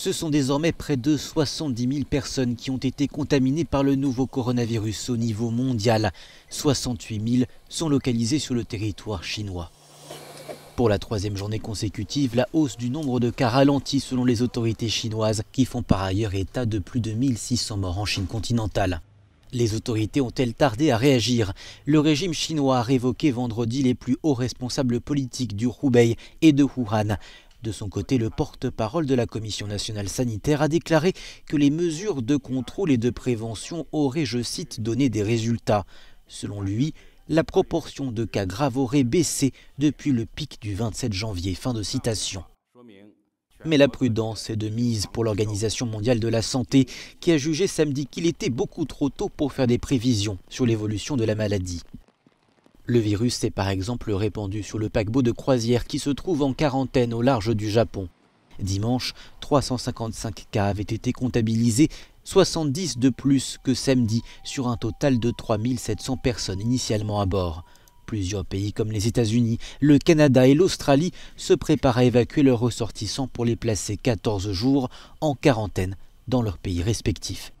Ce sont désormais près de 70 000 personnes qui ont été contaminées par le nouveau coronavirus au niveau mondial. 68 000 sont localisées sur le territoire chinois. Pour la troisième journée consécutive, la hausse du nombre de cas ralentit selon les autorités chinoises, qui font par ailleurs état de plus de 1600 morts en Chine continentale. Les autorités ont-elles tardé à réagir Le régime chinois a révoqué vendredi les plus hauts responsables politiques du Hubei et de Wuhan. De son côté, le porte-parole de la Commission nationale sanitaire a déclaré que les mesures de contrôle et de prévention auraient, je cite, donné des résultats. Selon lui, la proportion de cas graves aurait baissé depuis le pic du 27 janvier. Fin de citation. Mais la prudence est de mise pour l'Organisation mondiale de la santé, qui a jugé samedi qu'il était beaucoup trop tôt pour faire des prévisions sur l'évolution de la maladie. Le virus s'est par exemple répandu sur le paquebot de croisière qui se trouve en quarantaine au large du Japon. Dimanche, 355 cas avaient été comptabilisés, 70 de plus que samedi, sur un total de 3700 personnes initialement à bord. Plusieurs pays comme les États-Unis, le Canada et l'Australie se préparent à évacuer leurs ressortissants pour les placer 14 jours en quarantaine dans leurs pays respectifs.